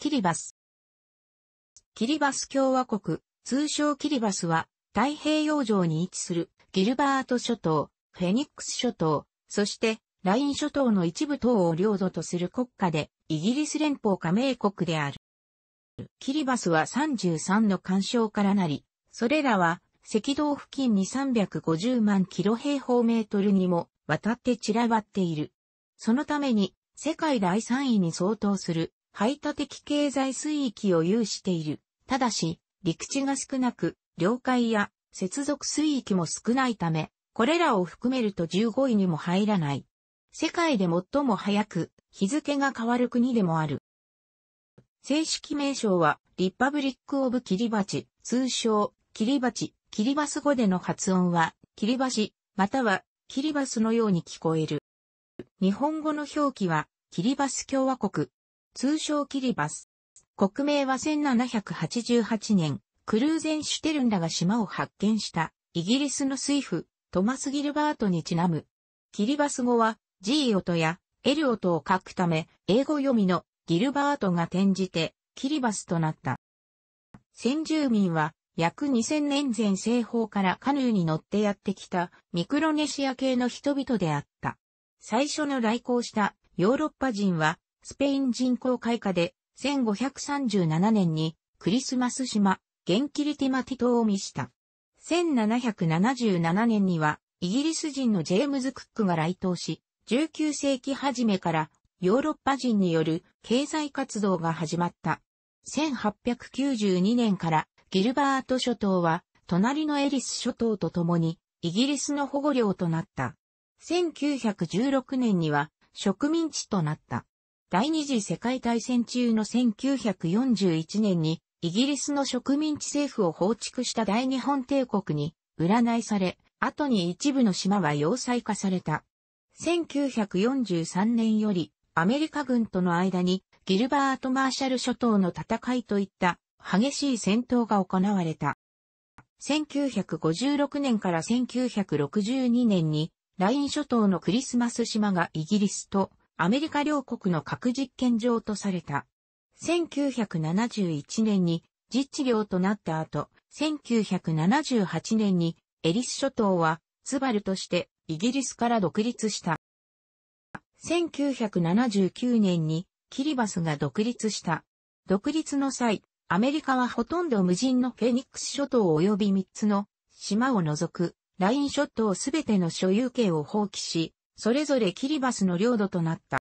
キリバス。キリバス共和国、通称キリバスは、太平洋上に位置する、ギルバート諸島、フェニックス諸島、そして、ライン諸島の一部等を領土とする国家で、イギリス連邦加盟国である。キリバスは33の干渉からなり、それらは、赤道付近に350万キロ平方メートルにも、渡って散らばっている。そのために、世界第3位に相当する排他的経済水域を有している。ただし、陸地が少なく、領海や接続水域も少ないため、これらを含めると15位にも入らない。世界で最も早く日付が変わる国でもある。正式名称は、リパブリック・オブ・キリバチ、通称、キリバチ、キリバス語での発音は、キリバシ、または、キリバスのように聞こえる。日本語の表記は、キリバス共和国、通称キリバス。国名は1788年、クルーゼンシュテルンらが島を発見したイギリスの水夫、トマス・ギルバートにちなむ。キリバス語は G 音や L 音を書くため、英語読みのギルバートが転じてキリバスとなった。先住民は約2000年前西方からカヌーに乗ってやってきたミクロネシア系の人々であった。最初の来航したヨーロッパ人はスペイン人口開花で、1537年にクリスマス島、ゲンキリティマティ島を見した。1777年には、イギリス人のジェームズ・クックが来島し、19世紀初めからヨーロッパ人による経済活動が始まった。1892年からギルバート諸島は隣のエリス諸島と共にイギリスの保護領となった。1916年には植民地となった。第二次世界大戦中の1941年に、イギリスの植民地政府を放逐した大日本帝国に、占いされ、後に一部の島は要塞化された。1943年より、アメリカ軍との間に、ギルバート・マーシャル諸島の戦いといった激しい戦闘が行われた。1956年から1962年に、ライン諸島のクリスマス島がイギリスとアメリカ両国の核実験場とされた。1971年に実地領となった後、1978年にエリス諸島はツバルとしてイギリスから独立した。1979年にキリバスが独立した。独立の際、アメリカはほとんど無人のフェニックス諸島及び3つの島を除くライン諸島すべての所有権を放棄し、それぞれキリバスの領土となった。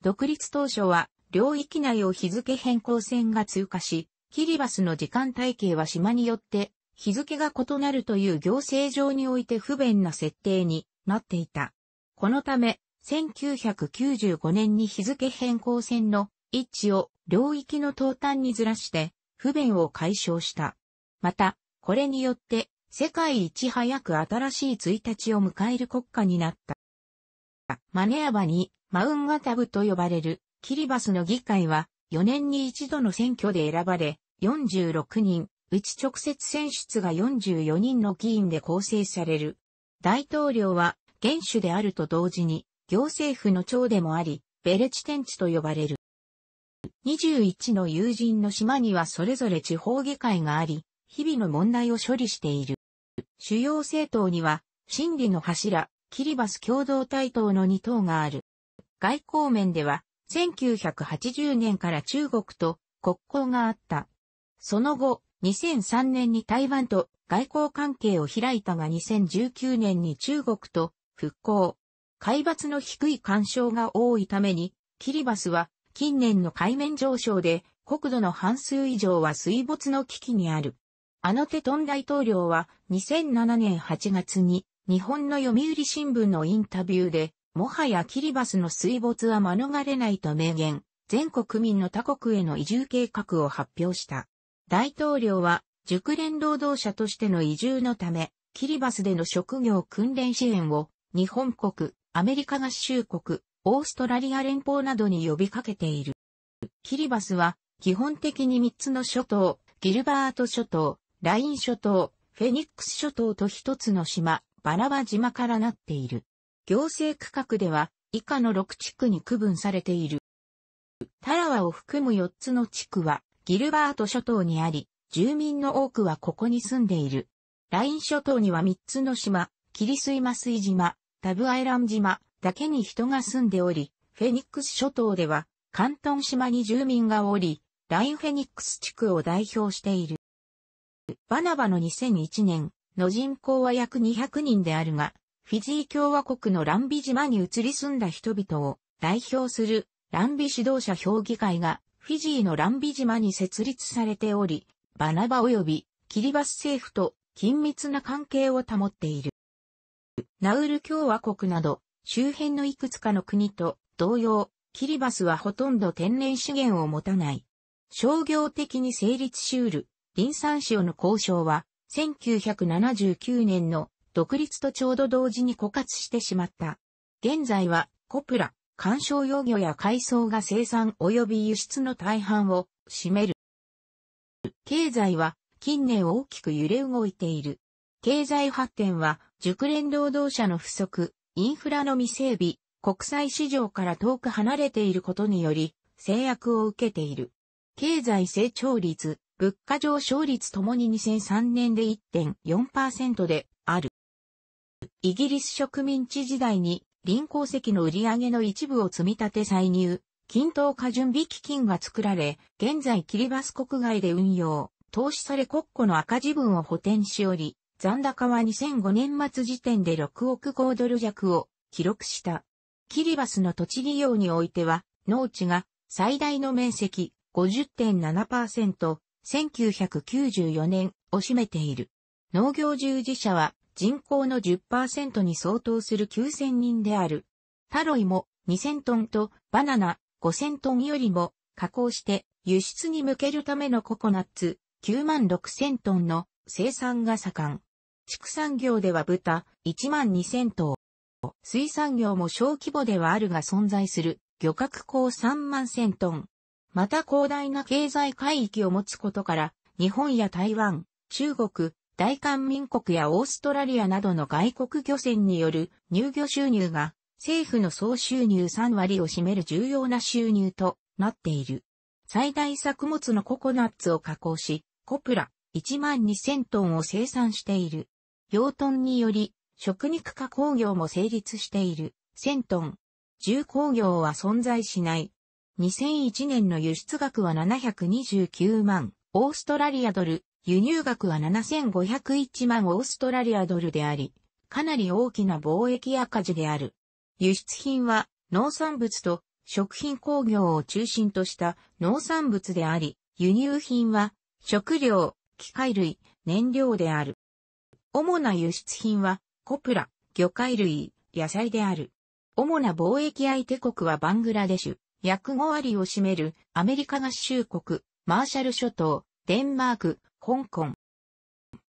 独立当初は、領域内を日付変更線が通過し、キリバスの時間体系は島によって日付が異なるという行政上において不便な設定になっていた。このため、1995年に日付変更線の位置を領域の東端にずらして不便を解消した。また、これによって世界一早く新しい1日を迎える国家になった。マネアバにマウンガタブと呼ばれるキリバスの議会は4年に一度の選挙で選ばれ46人、うち直接選出が44人の議員で構成される。大統領は元首であると同時に行政府の長でもあり、ベレチテンチと呼ばれる。21の友人の島にはそれぞれ地方議会があり、日々の問題を処理している。主要政党には、真理の柱、キリバス共同体等の2党がある。外交面では、1980年から中国と国交があった。その後、2003年に台湾と外交関係を開いたが2019年に中国と復興。海抜の低い干渉が多いために、キリバスは近年の海面上昇で国土の半数以上は水没の危機にある。あのテトン大統領は2007年8月に日本の読売新聞のインタビューで、もはやキリバスの水没は免れないと明言、全国民の他国への移住計画を発表した。大統領は、熟練労働者としての移住のため、キリバスでの職業訓練支援を、日本国、アメリカ合衆国、オーストラリア連邦などに呼びかけている。キリバスは、基本的に3つの諸島、ギルバート諸島、ライン諸島、フェニックス諸島と1つの島、バラバ島からなっている。行政区画では以下の6地区に区分されている。タラワを含む4つの地区はギルバート諸島にあり、住民の多くはここに住んでいる。ライン諸島には3つの島、キリスイマスイ島、タブアイラン島だけに人が住んでおり、フェニックス諸島では、関東島に住民がおり、ラインフェニックス地区を代表している。バナバの2001年、の人口は約200人であるが、フィジー共和国のランビ島に移り住んだ人々を代表するランビ指導者評議会がフィジーのランビ島に設立されており、バナバ及びキリバス政府と緊密な関係を保っている。ナウル共和国など周辺のいくつかの国と同様、キリバスはほとんど天然資源を持たない。商業的に成立しうる、リン産塩の交渉は、1979年の独立とちょうど同時に枯渇してしまった。現在はコプラ、干渉養魚や海藻が生産及び輸出の大半を占める。経済は近年大きく揺れ動いている。経済発展は熟練労働者の不足、インフラの未整備、国際市場から遠く離れていることにより制約を受けている。経済成長率物価上昇率ともに2003年で1.4%である。イギリス植民地時代に臨鉱石の売り上げの一部を積み立て歳入、均等化準備基金が作られ、現在キリバス国外で運用、投資され国庫の赤字分を補填しおり、残高は2005年末時点で6億5ドル弱を記録した。キリバスの土地利用においては、農地が最大の面積50.7%、1994年を占めている。農業従事者は人口の10%に相当する9000人である。タロイも2000トンとバナナ5000トンよりも加工して輸出に向けるためのココナッツ9万6000トンの生産が盛ん。畜産業では豚1万2000頭。水産業も小規模ではあるが存在する漁獲港3万1000トン。また広大な経済海域を持つことから、日本や台湾、中国、大韓民国やオーストラリアなどの外国漁船による入漁収入が政府の総収入3割を占める重要な収入となっている。最大作物のココナッツを加工し、コプラ1万2000トンを生産している。養豚により、食肉加工業も成立している。1000トン。重工業は存在しない。2001年の輸出額は729万オーストラリアドル、輸入額は7501万オーストラリアドルであり、かなり大きな貿易赤字である。輸出品は農産物と食品工業を中心とした農産物であり、輸入品は食料、機械類、燃料である。主な輸出品はコプラ、魚介類、野菜である。主な貿易相手国はバングラデシュ、約5割を占めるアメリカ合衆国、マーシャル諸島、デンマーク、香港。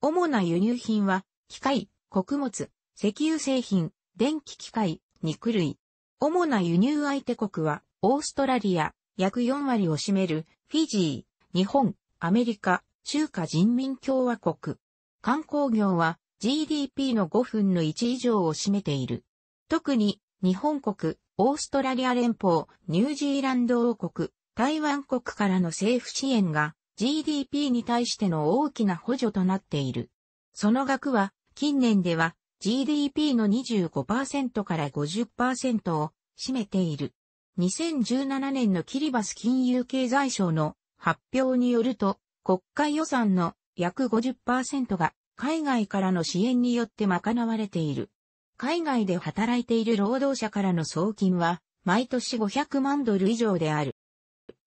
主な輸入品は、機械、穀物、石油製品、電気機械、肉類。主な輸入相手国は、オーストラリア、約4割を占める、フィジー、日本、アメリカ、中華人民共和国。観光業は GDP の5分の1以上を占めている。特に日本国、オーストラリア連邦、ニュージーランド王国、台湾国からの政府支援が GDP に対しての大きな補助となっている。その額は近年では GDP の25%から50%を占めている。2017年のキリバス金融経済省の発表によると国家予算の約50%が海外からの支援によって賄われている。海外で働いている労働者からの送金は、毎年500万ドル以上である。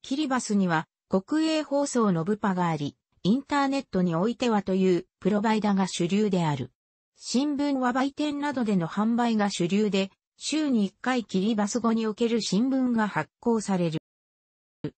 キリバスには、国営放送のブパがあり、インターネットにおいてはというプロバイダが主流である。新聞は売店などでの販売が主流で、週に1回キリバス語における新聞が発行される。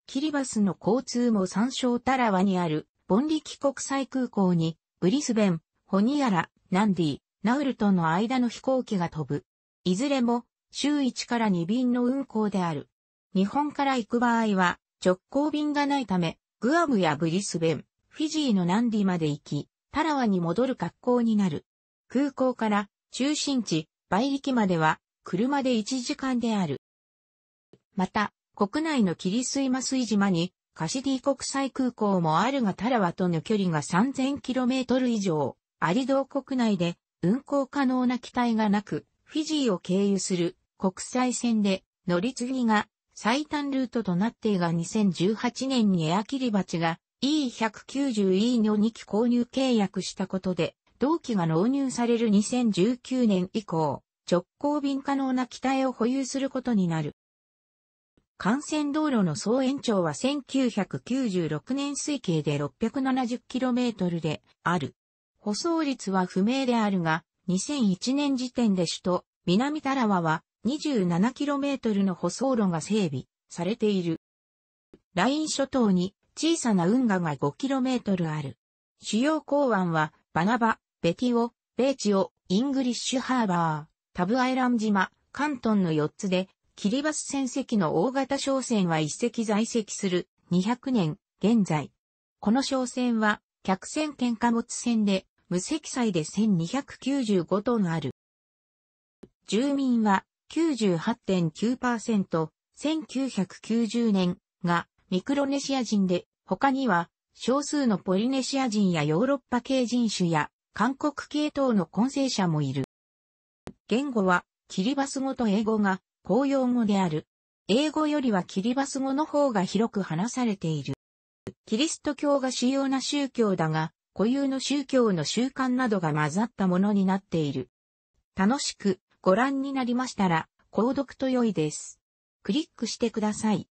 キリバスの交通も参照タラワにある、ボンリキ国際空港に、ブリスベン、ホニアラ、ナンディ、ナウルとの間の飛行機が飛ぶ。いずれも、週1から2便の運航である。日本から行く場合は、直行便がないため、グアムやブリスベン、フィジーのナンディまで行き、タラワに戻る格好になる。空港から中心地、バイリキまでは、車で1時間である。また、国内のキリスイマスイ島に、カシディ国際空港もあるがタラワとの距離が 3000km 以上、アリドー国内で運航可能な機体がなく、フィジーを経由する国際線で乗り継ぎが最短ルートとなっていが2018年にエアキリバチが E190E の2機購入契約したことで、同機が納入される2019年以降、直行便可能な機体を保有することになる。幹線道路の総延長は1996年推計で 670km である。舗装率は不明であるが、2001年時点で首都、南タラワは 27km の舗装路が整備されている。ライン諸島に小さな運河が 5km ある。主要港湾はバナバ、ベティオ、ベーチオ、イングリッシュハーバー、タブアイラン島、カントンの4つで、キリバス船籍の大型商船は一隻在籍する200年現在。この商船は客船兼貨物船で無積載で1295トンある。住民は98.9%、1990年がミクロネシア人で、他には少数のポリネシア人やヨーロッパ系人種や韓国系統の混成者もいる。言語はキリバス語と英語が公用語である。英語よりはキリバス語の方が広く話されている。キリスト教が主要な宗教だが、固有の宗教の習慣などが混ざったものになっている。楽しくご覧になりましたら、購読と良いです。クリックしてください。